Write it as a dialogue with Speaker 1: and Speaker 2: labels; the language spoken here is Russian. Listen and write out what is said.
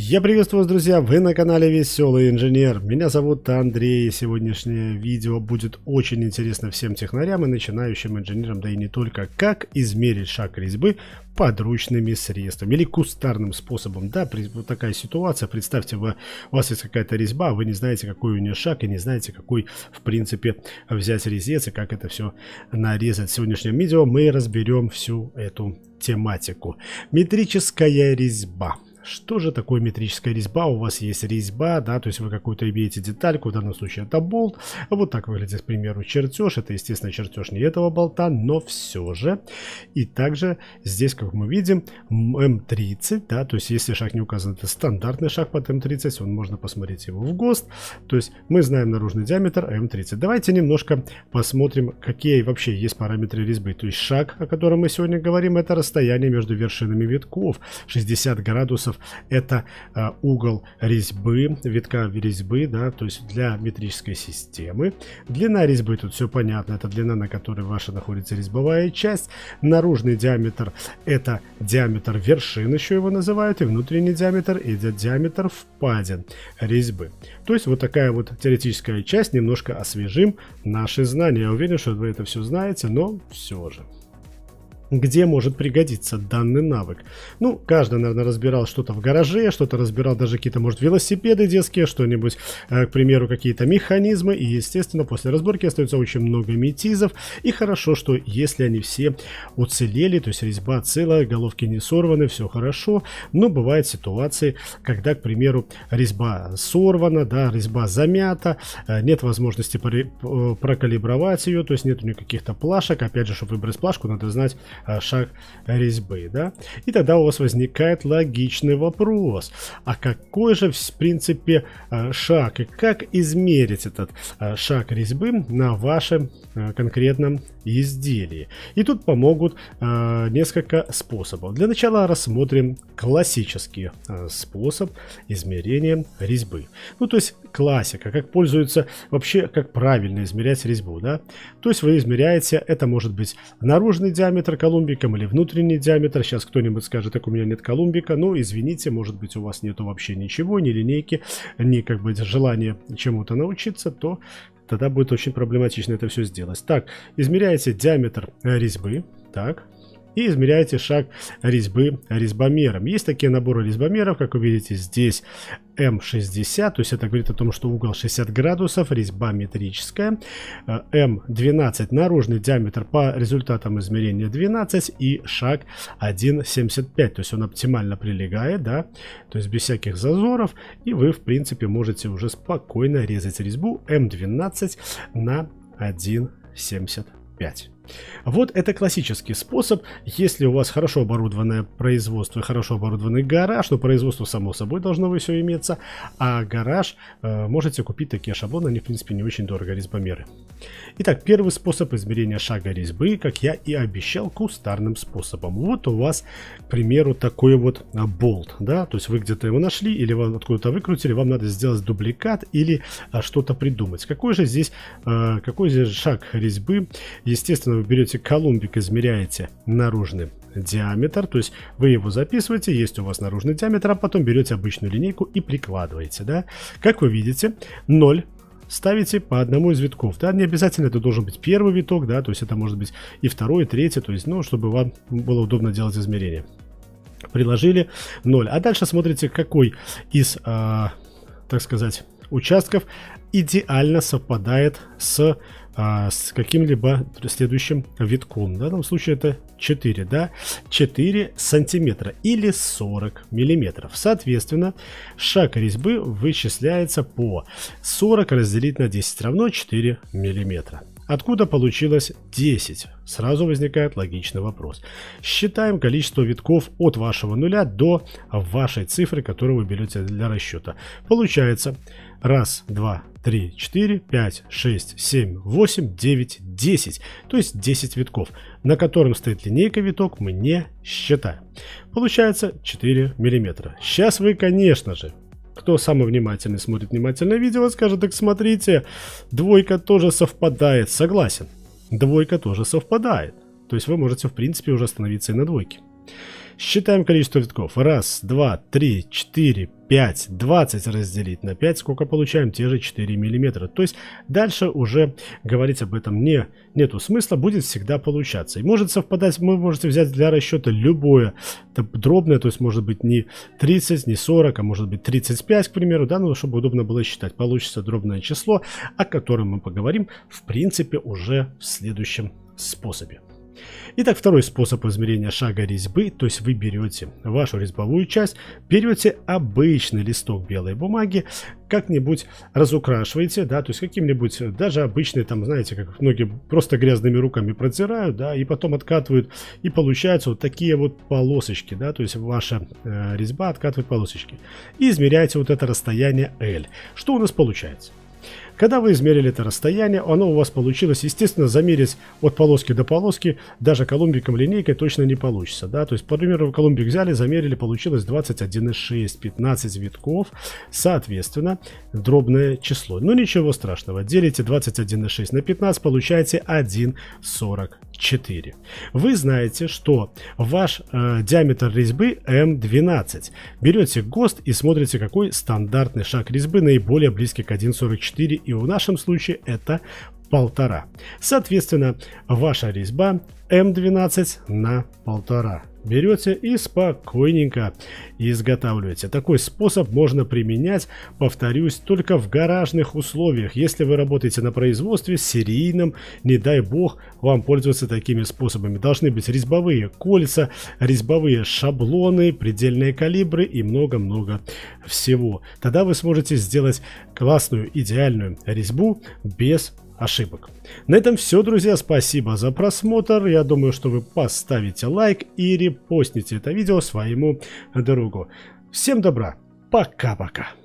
Speaker 1: Я приветствую вас, друзья! Вы на канале Веселый Инженер. Меня зовут Андрей. Сегодняшнее видео будет очень интересно всем технарям и начинающим инженерам, да и не только. Как измерить шаг резьбы подручными средствами или кустарным способом. Да, при, вот такая ситуация. Представьте, вы, у вас есть какая-то резьба, вы не знаете, какой у нее шаг и не знаете, какой, в принципе, взять резец и как это все нарезать. В сегодняшнем видео мы разберем всю эту тематику. Метрическая резьба. Что же такое метрическая резьба? У вас есть резьба, да, то есть вы какую-то имеете детальку, в данном случае это болт. Вот так выглядит, к примеру, чертеж. Это, естественно, чертеж не этого болта, но все же. И также здесь, как мы видим, М30, да, то есть если шаг не указан, это стандартный шаг под М30, он можно посмотреть его в ГОСТ. То есть мы знаем наружный диаметр М30. Давайте немножко посмотрим, какие вообще есть параметры резьбы. То есть шаг, о котором мы сегодня говорим, это расстояние между вершинами витков, 60 градусов это э, угол резьбы, витка резьбы, да, то есть для метрической системы. Длина резьбы, тут все понятно, это длина, на которой ваша находится резьбовая часть. Наружный диаметр – это диаметр вершин, еще его называют, и внутренний диаметр – и диаметр впадин резьбы. То есть вот такая вот теоретическая часть, немножко освежим наши знания. Я уверен, что вы это все знаете, но все же где может пригодиться данный навык. Ну, каждый, наверное, разбирал что-то в гараже, что-то разбирал даже какие-то, может, велосипеды детские, что-нибудь, э, к примеру, какие-то механизмы. И, естественно, после разборки остается очень много метизов. И хорошо, что если они все уцелели, то есть резьба целая, головки не сорваны, все хорошо. Но бывают ситуации, когда, к примеру, резьба сорвана, да, резьба замята, э, нет возможности э, прокалибровать ее, то есть нет никаких-то плашек. Опять же, чтобы выбрать плашку, надо знать, Э, шаг резьбы, да? И тогда у вас возникает логичный вопрос, а какой же в принципе э, шаг и как измерить этот э, шаг резьбы на вашем конкретном изделии? И тут помогут несколько способов. Для начала рассмотрим классический способ измерения резьбы. Ну, то есть классика, как пользуются вообще, как правильно измерять резьбу, да? То есть вы измеряете, это может быть наружный диаметр колонны, колумбиком или внутренний диаметр. Сейчас кто-нибудь скажет, так у меня нет колумбика. Ну, извините, может быть, у вас нету вообще ничего, ни линейки, ни как бы желания чему-то научиться, то тогда будет очень проблематично это все сделать. Так, измеряете диаметр резьбы. Так, и измеряете шаг резьбы резьбомером. Есть такие наборы резьбомеров, как вы видите здесь М60, то есть это говорит о том, что угол 60 градусов, резьба метрическая. Э, М12 наружный диаметр по результатам измерения 12 и шаг 1,75, то есть он оптимально прилегает, да, то есть без всяких зазоров. И вы, в принципе, можете уже спокойно резать резьбу М12 на 1,75. Вот это классический способ, если у вас хорошо оборудованное производство, хорошо оборудованный гараж, но производство само собой должно все иметься, а гараж э, можете купить такие шаблоны, они в принципе не очень дорого, резьбомеры. Итак, первый способ измерения шага резьбы, как я и обещал, кустарным способом. Вот у вас, к примеру, такой вот а, болт, да, то есть вы где-то его нашли или вам откуда-то выкрутили, вам надо сделать дубликат или а, что-то придумать. Какой же здесь, э, какой здесь шаг резьбы? Естественно, берете колумбик, измеряете наружный диаметр, то есть вы его записываете, есть у вас наружный диаметр, а потом берете обычную линейку и прикладываете, да. Как вы видите, 0 ставите по одному из витков, да, не обязательно это должен быть первый виток, да, то есть это может быть и второй, и третий, то есть, ну, чтобы вам было удобно делать измерения. Приложили 0, а дальше смотрите, какой из, а, так сказать, участков идеально совпадает с а, с каким-либо следующим витком. В данном случае это 4, да? 4 сантиметра или 40 миллиметров. Соответственно, шаг резьбы вычисляется по 40 разделить на 10 равно 4 миллиметра. Откуда получилось 10? Сразу возникает логичный вопрос. Считаем количество витков от вашего нуля до вашей цифры, которую вы берете для расчета. Получается 1, 2, 3, 4, 5, 6, 7, 8, 9, 10, то есть 10 витков, на котором стоит линейка виток, мы не считаем. Получается 4 мм. Сейчас вы, конечно же, кто самый внимательный смотрит внимательно видео, скажет, так смотрите, двойка тоже совпадает, согласен. Двойка тоже совпадает. То есть вы можете, в принципе, уже остановиться и на двойке. Считаем количество витков. Раз, два, три, четыре, пять. Двадцать разделить на пять. сколько получаем? Те же 4 миллиметра. То есть дальше уже говорить об этом не, нету смысла, будет всегда получаться. И может совпадать, вы можете взять для расчета любое дробное, то есть может быть не 30, не 40, а может быть 35, к примеру, да, ну, чтобы удобно было считать. Получится дробное число, о котором мы поговорим, в принципе, уже в следующем способе. Итак, второй способ измерения шага резьбы, то есть вы берете вашу резьбовую часть, берете обычный листок белой бумаги, как-нибудь разукрашиваете, да, то есть каким-нибудь, э, даже обычный, там, знаете, как многие просто грязными руками протирают, да, и потом откатывают, и получаются вот такие вот полосочки, да, то есть ваша э, резьба откатывает полосочки. И измеряете вот это расстояние L. Что у нас получается? Когда вы измерили это расстояние, оно у вас получилось. Естественно, замерить от полоски до полоски даже колумбиком линейкой точно не получится. Да? То есть, по примеру, колумбик взяли, замерили, получилось 21,6, 15 витков. Соответственно, дробное число. Но ну, ничего страшного. Делите 21,6 на 15, получаете 1,44. Вы знаете, что ваш э, диаметр резьбы М12. Эм Берете ГОСТ и смотрите, какой стандартный шаг резьбы наиболее близкий к 1,44 и в нашем случае это полтора. Соответственно, ваша резьба М12 на полтора. Берете и спокойненько изготавливаете. Такой способ можно применять, повторюсь, только в гаражных условиях. Если вы работаете на производстве, серийном, не дай бог вам пользоваться такими способами. Должны быть резьбовые кольца, резьбовые шаблоны, предельные калибры и много-много всего. Тогда вы сможете сделать классную, идеальную резьбу без ошибок. На этом все, друзья. Спасибо за просмотр. Я думаю, что вы поставите лайк и репостните это видео своему другу. Всем добра. Пока-пока.